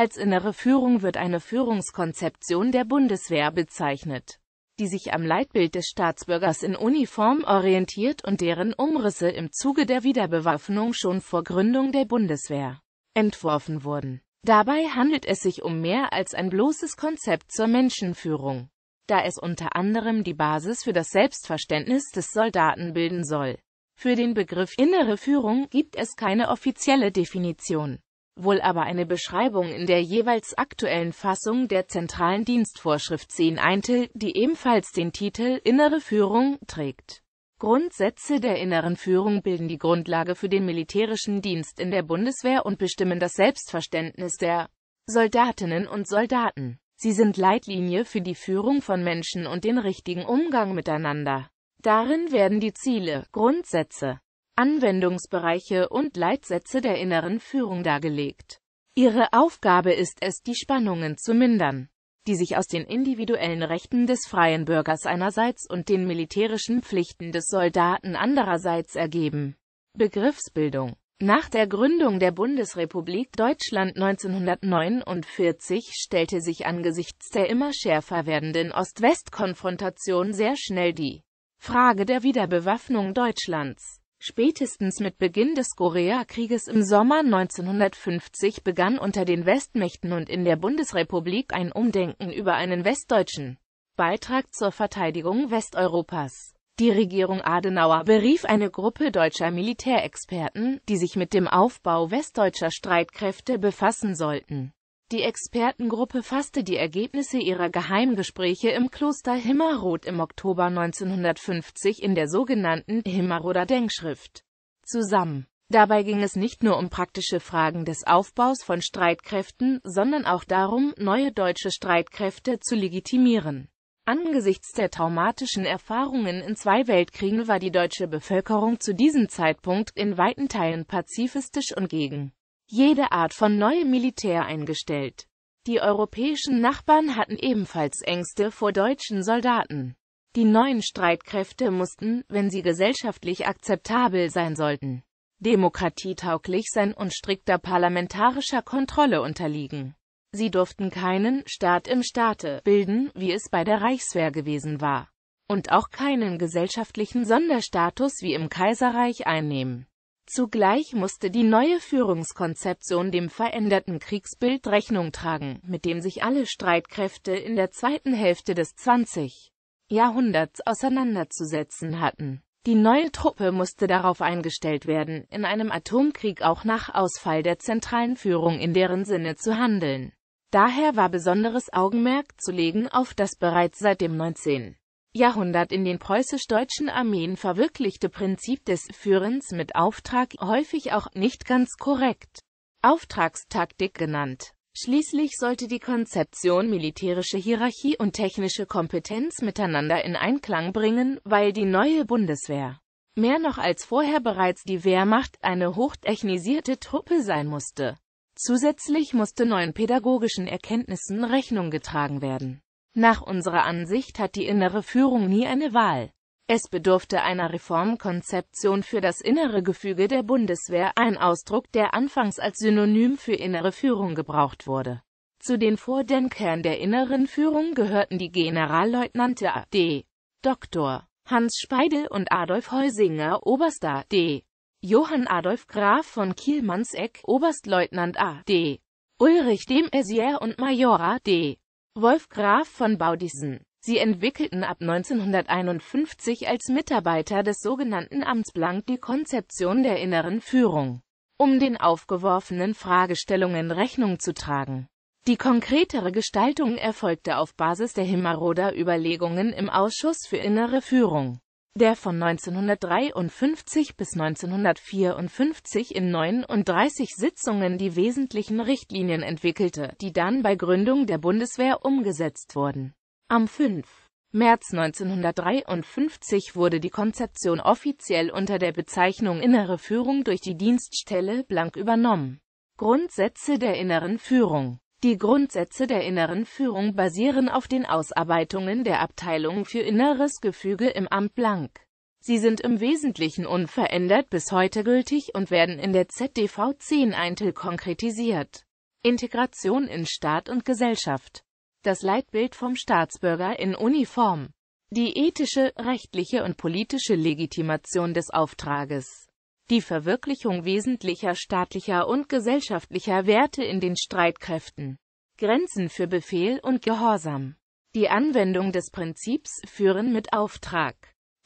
Als innere Führung wird eine Führungskonzeption der Bundeswehr bezeichnet, die sich am Leitbild des Staatsbürgers in Uniform orientiert und deren Umrisse im Zuge der Wiederbewaffnung schon vor Gründung der Bundeswehr entworfen wurden. Dabei handelt es sich um mehr als ein bloßes Konzept zur Menschenführung, da es unter anderem die Basis für das Selbstverständnis des Soldaten bilden soll. Für den Begriff innere Führung gibt es keine offizielle Definition wohl aber eine Beschreibung in der jeweils aktuellen Fassung der zentralen Dienstvorschrift 10 Eintel, die ebenfalls den Titel Innere Führung trägt. Grundsätze der inneren Führung bilden die Grundlage für den militärischen Dienst in der Bundeswehr und bestimmen das Selbstverständnis der Soldatinnen und Soldaten. Sie sind Leitlinie für die Führung von Menschen und den richtigen Umgang miteinander. Darin werden die Ziele, Grundsätze, Anwendungsbereiche und Leitsätze der inneren Führung dargelegt. Ihre Aufgabe ist es, die Spannungen zu mindern, die sich aus den individuellen Rechten des freien Bürgers einerseits und den militärischen Pflichten des Soldaten andererseits ergeben. Begriffsbildung nach der Gründung der Bundesrepublik Deutschland 1949 stellte sich angesichts der immer schärfer werdenden Ost-West-Konfrontation sehr schnell die Frage der Wiederbewaffnung Deutschlands. Spätestens mit Beginn des Koreakrieges im Sommer 1950 begann unter den Westmächten und in der Bundesrepublik ein Umdenken über einen westdeutschen Beitrag zur Verteidigung Westeuropas. Die Regierung Adenauer berief eine Gruppe deutscher Militärexperten, die sich mit dem Aufbau westdeutscher Streitkräfte befassen sollten die Expertengruppe fasste die Ergebnisse ihrer Geheimgespräche im Kloster Himmerod im Oktober 1950 in der sogenannten Himmeroder Denkschrift zusammen. Dabei ging es nicht nur um praktische Fragen des Aufbaus von Streitkräften, sondern auch darum, neue deutsche Streitkräfte zu legitimieren. Angesichts der traumatischen Erfahrungen in zwei Weltkriegen war die deutsche Bevölkerung zu diesem Zeitpunkt in weiten Teilen pazifistisch und gegen jede Art von neuem Militär eingestellt. Die europäischen Nachbarn hatten ebenfalls Ängste vor deutschen Soldaten. Die neuen Streitkräfte mussten, wenn sie gesellschaftlich akzeptabel sein sollten, demokratietauglich sein und strikter parlamentarischer Kontrolle unterliegen. Sie durften keinen Staat im Staate bilden, wie es bei der Reichswehr gewesen war, und auch keinen gesellschaftlichen Sonderstatus wie im Kaiserreich einnehmen. Zugleich musste die neue Führungskonzeption dem veränderten Kriegsbild Rechnung tragen, mit dem sich alle Streitkräfte in der zweiten Hälfte des 20. Jahrhunderts auseinanderzusetzen hatten. Die neue Truppe musste darauf eingestellt werden, in einem Atomkrieg auch nach Ausfall der zentralen Führung in deren Sinne zu handeln. Daher war besonderes Augenmerk zu legen auf das bereits seit dem 19. Jahrhundert in den preußisch-deutschen Armeen verwirklichte Prinzip des Führens mit Auftrag, häufig auch nicht ganz korrekt Auftragstaktik genannt. Schließlich sollte die Konzeption militärische Hierarchie und technische Kompetenz miteinander in Einklang bringen, weil die neue Bundeswehr mehr noch als vorher bereits die Wehrmacht eine hochtechnisierte Truppe sein musste. Zusätzlich musste neuen pädagogischen Erkenntnissen Rechnung getragen werden nach unserer Ansicht hat die innere Führung nie eine Wahl. Es bedurfte einer Reformkonzeption für das innere Gefüge der Bundeswehr, ein Ausdruck, der anfangs als Synonym für innere Führung gebraucht wurde. Zu den Vordenkern der inneren Führung gehörten die Generalleutnante A.D. Dr. Hans Speidel und Adolf Heusinger, Oberster D. Johann Adolf Graf von Kielmannseck, Oberstleutnant A.D. Ulrich dem Esier und Major A. D. Wolf Graf von Baudissen. Sie entwickelten ab 1951 als Mitarbeiter des sogenannten Amtsblank die Konzeption der inneren Führung, um den aufgeworfenen Fragestellungen Rechnung zu tragen. Die konkretere Gestaltung erfolgte auf Basis der Himmeroder Überlegungen im Ausschuss für innere Führung der von 1953 bis 1954 in 39 Sitzungen die wesentlichen Richtlinien entwickelte, die dann bei Gründung der Bundeswehr umgesetzt wurden. Am 5. März 1953 wurde die Konzeption offiziell unter der Bezeichnung Innere Führung durch die Dienststelle blank übernommen. Grundsätze der inneren Führung die Grundsätze der inneren Führung basieren auf den Ausarbeitungen der Abteilung für inneres Gefüge im Amt Blank. Sie sind im Wesentlichen unverändert bis heute gültig und werden in der ZDV 10 Eintel konkretisiert. Integration in Staat und Gesellschaft. Das Leitbild vom Staatsbürger in Uniform. Die ethische, rechtliche und politische Legitimation des Auftrages die Verwirklichung wesentlicher staatlicher und gesellschaftlicher Werte in den Streitkräften, Grenzen für Befehl und Gehorsam, die Anwendung des Prinzips Führen mit Auftrag,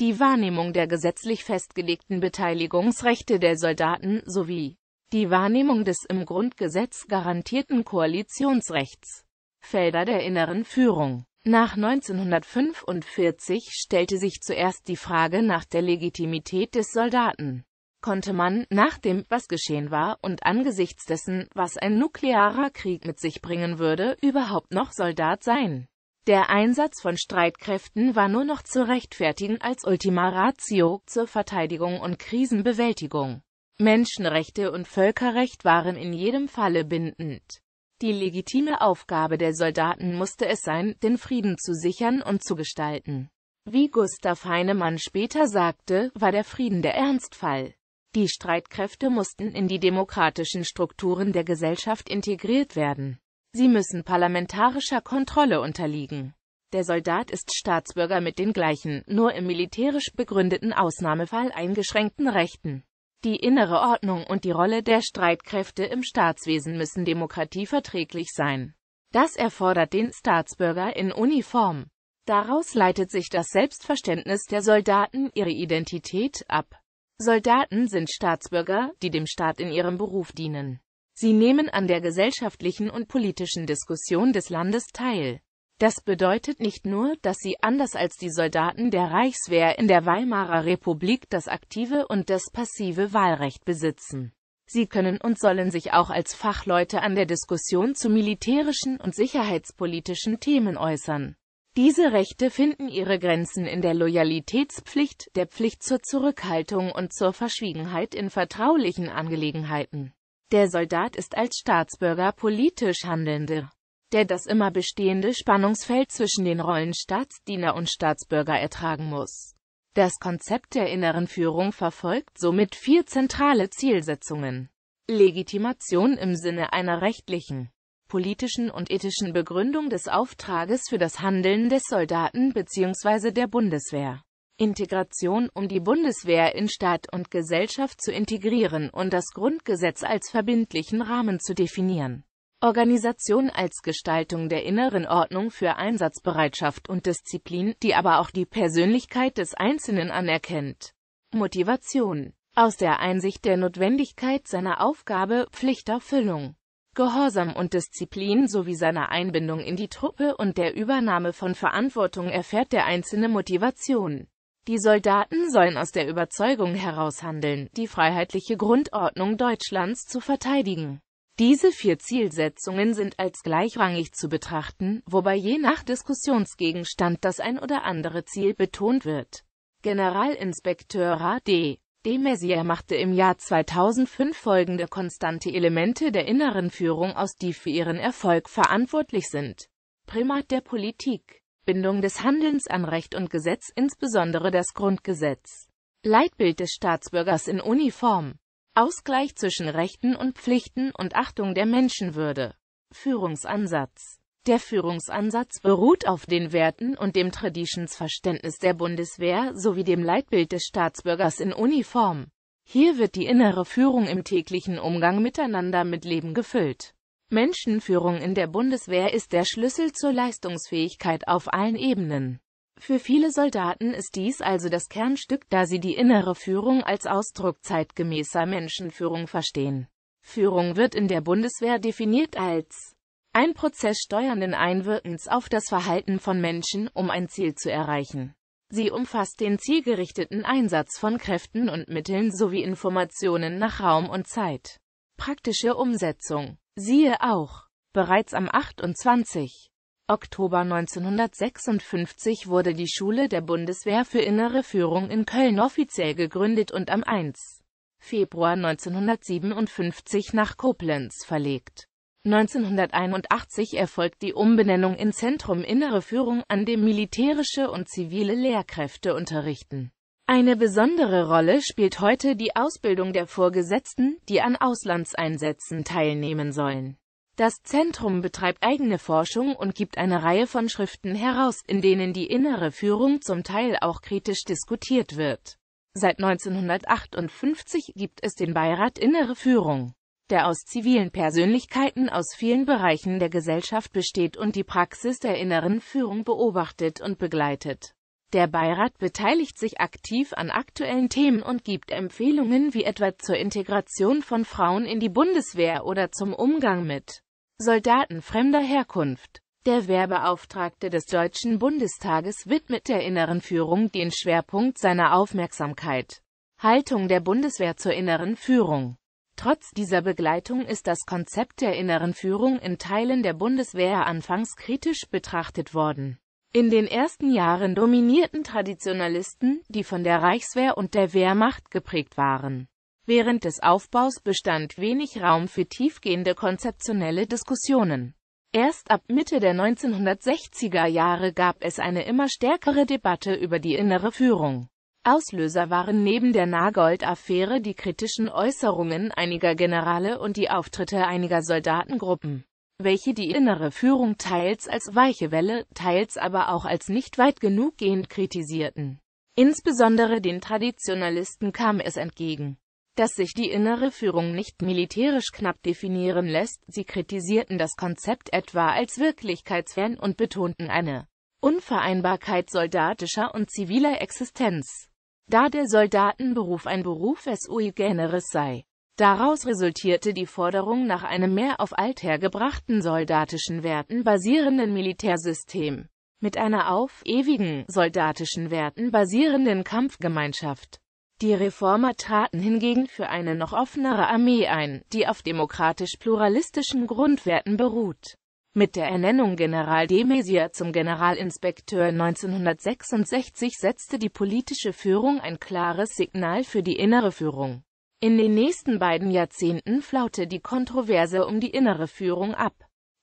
die Wahrnehmung der gesetzlich festgelegten Beteiligungsrechte der Soldaten sowie die Wahrnehmung des im Grundgesetz garantierten Koalitionsrechts. Felder der inneren Führung Nach 1945 stellte sich zuerst die Frage nach der Legitimität des Soldaten konnte man, nach dem, was geschehen war und angesichts dessen, was ein nuklearer Krieg mit sich bringen würde, überhaupt noch Soldat sein. Der Einsatz von Streitkräften war nur noch zu rechtfertigen als Ultima Ratio zur Verteidigung und Krisenbewältigung. Menschenrechte und Völkerrecht waren in jedem Falle bindend. Die legitime Aufgabe der Soldaten musste es sein, den Frieden zu sichern und zu gestalten. Wie Gustav Heinemann später sagte, war der Frieden der Ernstfall. Die Streitkräfte mussten in die demokratischen Strukturen der Gesellschaft integriert werden. Sie müssen parlamentarischer Kontrolle unterliegen. Der Soldat ist Staatsbürger mit den gleichen, nur im militärisch begründeten Ausnahmefall eingeschränkten Rechten. Die innere Ordnung und die Rolle der Streitkräfte im Staatswesen müssen demokratieverträglich sein. Das erfordert den Staatsbürger in Uniform. Daraus leitet sich das Selbstverständnis der Soldaten ihre Identität ab. Soldaten sind Staatsbürger, die dem Staat in ihrem Beruf dienen. Sie nehmen an der gesellschaftlichen und politischen Diskussion des Landes teil. Das bedeutet nicht nur, dass sie anders als die Soldaten der Reichswehr in der Weimarer Republik das aktive und das passive Wahlrecht besitzen. Sie können und sollen sich auch als Fachleute an der Diskussion zu militärischen und sicherheitspolitischen Themen äußern. Diese Rechte finden ihre Grenzen in der Loyalitätspflicht, der Pflicht zur Zurückhaltung und zur Verschwiegenheit in vertraulichen Angelegenheiten. Der Soldat ist als Staatsbürger politisch Handelnde, der das immer bestehende Spannungsfeld zwischen den Rollen Staatsdiener und Staatsbürger ertragen muss. Das Konzept der inneren Führung verfolgt somit vier zentrale Zielsetzungen. Legitimation im Sinne einer rechtlichen, politischen und ethischen Begründung des Auftrages für das Handeln des Soldaten bzw. der Bundeswehr. Integration, um die Bundeswehr in Staat und Gesellschaft zu integrieren und das Grundgesetz als verbindlichen Rahmen zu definieren. Organisation als Gestaltung der inneren Ordnung für Einsatzbereitschaft und Disziplin, die aber auch die Persönlichkeit des Einzelnen anerkennt. Motivation aus der Einsicht der Notwendigkeit seiner Aufgabe, Pflichterfüllung. Gehorsam und Disziplin sowie seiner Einbindung in die Truppe und der Übernahme von Verantwortung erfährt der Einzelne Motivation. Die Soldaten sollen aus der Überzeugung heraus handeln, die freiheitliche Grundordnung Deutschlands zu verteidigen. Diese vier Zielsetzungen sind als gleichrangig zu betrachten, wobei je nach Diskussionsgegenstand das ein oder andere Ziel betont wird. Generalinspekteur H.D. De Maizière machte im Jahr 2005 folgende konstante Elemente der inneren Führung aus, die für ihren Erfolg verantwortlich sind. Primat der Politik, Bindung des Handelns an Recht und Gesetz, insbesondere das Grundgesetz. Leitbild des Staatsbürgers in Uniform. Ausgleich zwischen Rechten und Pflichten und Achtung der Menschenwürde. Führungsansatz der Führungsansatz beruht auf den Werten und dem Traditionsverständnis der Bundeswehr sowie dem Leitbild des Staatsbürgers in Uniform. Hier wird die innere Führung im täglichen Umgang miteinander mit Leben gefüllt. Menschenführung in der Bundeswehr ist der Schlüssel zur Leistungsfähigkeit auf allen Ebenen. Für viele Soldaten ist dies also das Kernstück, da sie die innere Führung als Ausdruck zeitgemäßer Menschenführung verstehen. Führung wird in der Bundeswehr definiert als ein Prozess steuernden Einwirkens auf das Verhalten von Menschen, um ein Ziel zu erreichen. Sie umfasst den zielgerichteten Einsatz von Kräften und Mitteln sowie Informationen nach Raum und Zeit. Praktische Umsetzung. Siehe auch. Bereits am 28. Oktober 1956 wurde die Schule der Bundeswehr für innere Führung in Köln offiziell gegründet und am 1. Februar 1957 nach Koblenz verlegt. 1981 erfolgt die Umbenennung in Zentrum Innere Führung, an dem militärische und zivile Lehrkräfte unterrichten. Eine besondere Rolle spielt heute die Ausbildung der Vorgesetzten, die an Auslandseinsätzen teilnehmen sollen. Das Zentrum betreibt eigene Forschung und gibt eine Reihe von Schriften heraus, in denen die innere Führung zum Teil auch kritisch diskutiert wird. Seit 1958 gibt es den Beirat Innere Führung der aus zivilen Persönlichkeiten aus vielen Bereichen der Gesellschaft besteht und die Praxis der inneren Führung beobachtet und begleitet. Der Beirat beteiligt sich aktiv an aktuellen Themen und gibt Empfehlungen wie etwa zur Integration von Frauen in die Bundeswehr oder zum Umgang mit Soldaten fremder Herkunft. Der Wehrbeauftragte des Deutschen Bundestages widmet der inneren Führung den Schwerpunkt seiner Aufmerksamkeit. Haltung der Bundeswehr zur inneren Führung Trotz dieser Begleitung ist das Konzept der inneren Führung in Teilen der Bundeswehr anfangs kritisch betrachtet worden. In den ersten Jahren dominierten Traditionalisten, die von der Reichswehr und der Wehrmacht geprägt waren. Während des Aufbaus bestand wenig Raum für tiefgehende konzeptionelle Diskussionen. Erst ab Mitte der 1960er Jahre gab es eine immer stärkere Debatte über die innere Führung. Auslöser waren neben der Nagold-Affäre die kritischen Äußerungen einiger Generale und die Auftritte einiger Soldatengruppen, welche die innere Führung teils als weiche Welle, teils aber auch als nicht weit genug gehend kritisierten. Insbesondere den Traditionalisten kam es entgegen, dass sich die innere Führung nicht militärisch knapp definieren lässt, sie kritisierten das Konzept etwa als wirklichkeitsfern und betonten eine Unvereinbarkeit soldatischer und ziviler Existenz da der Soldatenberuf ein Beruf es ui generis sei. Daraus resultierte die Forderung nach einem mehr auf althergebrachten soldatischen Werten basierenden Militärsystem mit einer auf ewigen soldatischen Werten basierenden Kampfgemeinschaft. Die Reformer traten hingegen für eine noch offenere Armee ein, die auf demokratisch-pluralistischen Grundwerten beruht. Mit der Ernennung General de Maizière zum Generalinspekteur 1966 setzte die politische Führung ein klares Signal für die innere Führung. In den nächsten beiden Jahrzehnten flaute die Kontroverse um die innere Führung ab.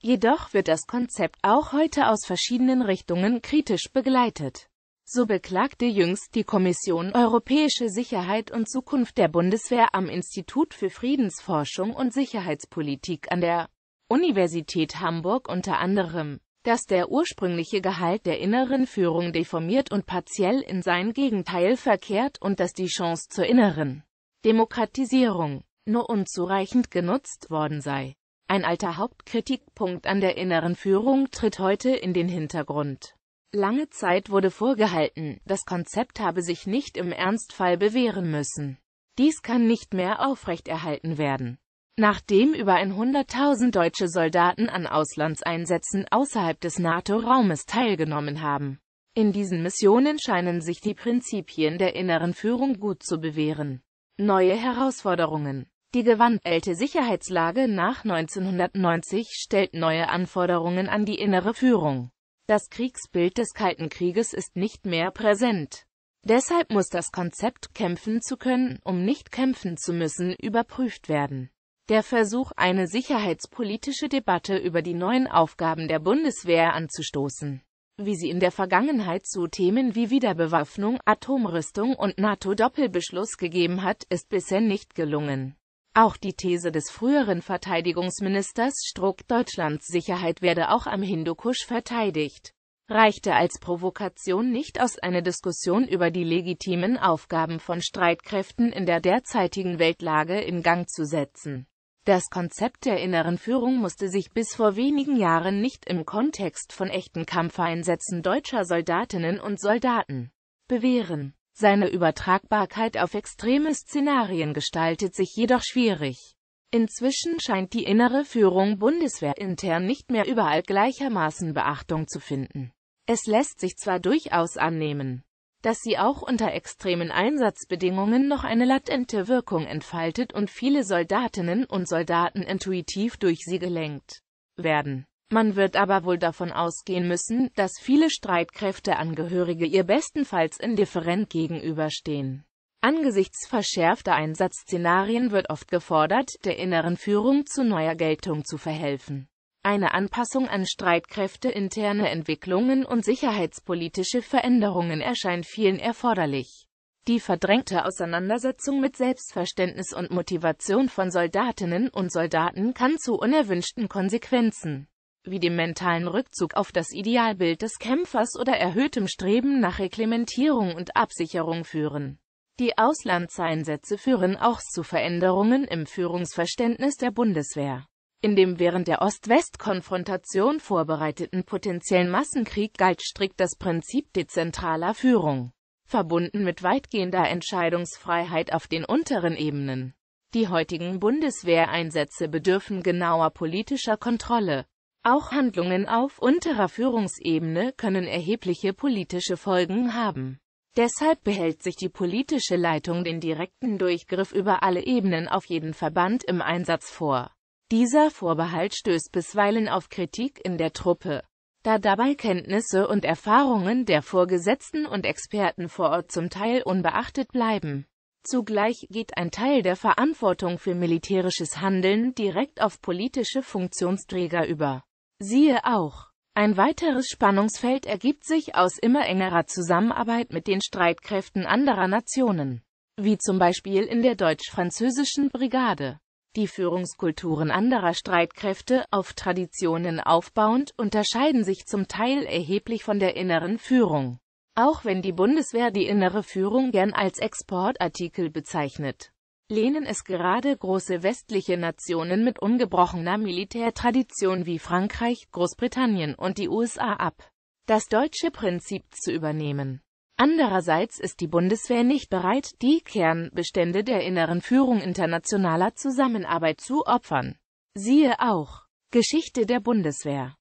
Jedoch wird das Konzept auch heute aus verschiedenen Richtungen kritisch begleitet. So beklagte jüngst die Kommission Europäische Sicherheit und Zukunft der Bundeswehr am Institut für Friedensforschung und Sicherheitspolitik an der Universität Hamburg unter anderem, dass der ursprüngliche Gehalt der inneren Führung deformiert und partiell in sein Gegenteil verkehrt und dass die Chance zur inneren Demokratisierung nur unzureichend genutzt worden sei. Ein alter Hauptkritikpunkt an der inneren Führung tritt heute in den Hintergrund. Lange Zeit wurde vorgehalten, das Konzept habe sich nicht im Ernstfall bewähren müssen. Dies kann nicht mehr aufrechterhalten werden. Nachdem über 100.000 deutsche Soldaten an Auslandseinsätzen außerhalb des NATO-Raumes teilgenommen haben. In diesen Missionen scheinen sich die Prinzipien der inneren Führung gut zu bewähren. Neue Herausforderungen Die gewandelte Sicherheitslage nach 1990 stellt neue Anforderungen an die innere Führung. Das Kriegsbild des Kalten Krieges ist nicht mehr präsent. Deshalb muss das Konzept, kämpfen zu können, um nicht kämpfen zu müssen, überprüft werden. Der Versuch, eine sicherheitspolitische Debatte über die neuen Aufgaben der Bundeswehr anzustoßen, wie sie in der Vergangenheit zu Themen wie Wiederbewaffnung, Atomrüstung und NATO-Doppelbeschluss gegeben hat, ist bisher nicht gelungen. Auch die These des früheren Verteidigungsministers Struck, Deutschlands Sicherheit werde auch am Hindukusch verteidigt, reichte als Provokation nicht aus. Eine Diskussion über die legitimen Aufgaben von Streitkräften in der derzeitigen Weltlage in Gang zu setzen. Das Konzept der inneren Führung musste sich bis vor wenigen Jahren nicht im Kontext von echten Kampfeinsätzen deutscher Soldatinnen und Soldaten bewähren. Seine Übertragbarkeit auf extreme Szenarien gestaltet sich jedoch schwierig. Inzwischen scheint die innere Führung bundeswehrintern nicht mehr überall gleichermaßen Beachtung zu finden. Es lässt sich zwar durchaus annehmen, dass sie auch unter extremen Einsatzbedingungen noch eine latente Wirkung entfaltet und viele Soldatinnen und Soldaten intuitiv durch sie gelenkt werden. Man wird aber wohl davon ausgehen müssen, dass viele Streitkräfteangehörige ihr bestenfalls indifferent gegenüberstehen. Angesichts verschärfter Einsatzszenarien wird oft gefordert, der inneren Führung zu neuer Geltung zu verhelfen eine Anpassung an Streitkräfte, interne Entwicklungen und sicherheitspolitische Veränderungen erscheint vielen erforderlich. Die verdrängte Auseinandersetzung mit Selbstverständnis und Motivation von Soldatinnen und Soldaten kann zu unerwünschten Konsequenzen, wie dem mentalen Rückzug auf das Idealbild des Kämpfers oder erhöhtem Streben nach Reglementierung und Absicherung führen. Die Auslandseinsätze führen auch zu Veränderungen im Führungsverständnis der Bundeswehr. In dem während der Ost-West-Konfrontation vorbereiteten potenziellen Massenkrieg galt strikt das Prinzip dezentraler Führung, verbunden mit weitgehender Entscheidungsfreiheit auf den unteren Ebenen. Die heutigen Bundeswehreinsätze bedürfen genauer politischer Kontrolle. Auch Handlungen auf unterer Führungsebene können erhebliche politische Folgen haben. Deshalb behält sich die politische Leitung den direkten Durchgriff über alle Ebenen auf jeden Verband im Einsatz vor. Dieser Vorbehalt stößt bisweilen auf Kritik in der Truppe, da dabei Kenntnisse und Erfahrungen der Vorgesetzten und Experten vor Ort zum Teil unbeachtet bleiben. Zugleich geht ein Teil der Verantwortung für militärisches Handeln direkt auf politische Funktionsträger über. Siehe auch ein weiteres Spannungsfeld ergibt sich aus immer engerer Zusammenarbeit mit den Streitkräften anderer Nationen, wie zum Beispiel in der deutsch-französischen Brigade. Die Führungskulturen anderer Streitkräfte, auf Traditionen aufbauend, unterscheiden sich zum Teil erheblich von der inneren Führung. Auch wenn die Bundeswehr die innere Führung gern als Exportartikel bezeichnet, lehnen es gerade große westliche Nationen mit ungebrochener Militärtradition wie Frankreich, Großbritannien und die USA ab, das deutsche Prinzip zu übernehmen Andererseits ist die Bundeswehr nicht bereit, die Kernbestände der inneren Führung internationaler Zusammenarbeit zu opfern. Siehe auch Geschichte der Bundeswehr